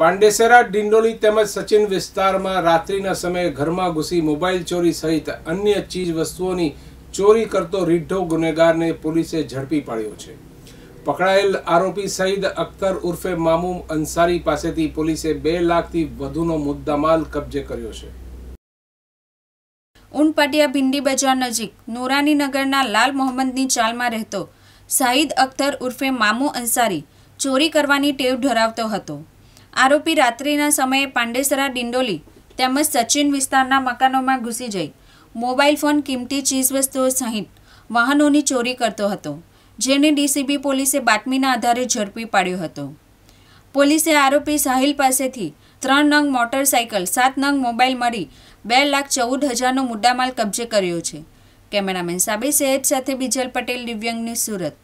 પાંડેસરા ડિંડોલી તેમજ સચિન વિસ્તારમાં રાત્રિના સમયે ઘરમાં ઘૂસી મોબાઈલ ચોરી સહિત અન્ય ચીજ વસ્તુઓની ચોરી કરતો રીઢો ગુનેગારને પોલીસે ઝડપી પાડ્યો છે પકડાયેલ આરોપી સઈદ અખ્તર ઉર્ફે મામુ અંસારી પાસેથી પોલીસે બે લાખથી વધુનો મુદ્દામાલ કબજે કર્યો છે ઊનપાટિયા ભિંડી બજાર નજીક નોરાની નગરના લાલ મોહમ્મદની ચાલમાં રહેતો સાઈદ અખ્તર ઉર્ફે મામુ અંસારી ચોરી કરવાની ટેવ ધરાવતો હતો આરોપી રાત્રિના સમયે પાંડેસરા ડિંડોલી તેમજ સચિન વિસ્તારના મકાનોમાં ઘૂસી જઈ મોબાઈલ ફોન કિંમતી ચીજવસ્તુઓ સહિત વાહનોની ચોરી કરતો હતો જેને ડીસીબી પોલીસે બાતમીના આધારે ઝડપી પાડ્યો હતો પોલીસે આરોપી સાહિલ પાસેથી ત્રણ નંગ મોટરસાઇકલ સાત નંગ મોબાઈલ મળી બે લાખ ચૌદ હજારનો મુદ્દામાલ કબજે કર્યો છે કેમેરામેન સાબી સૈયદ સાથે બિજલ પટેલ દિવ્યંગની સુરત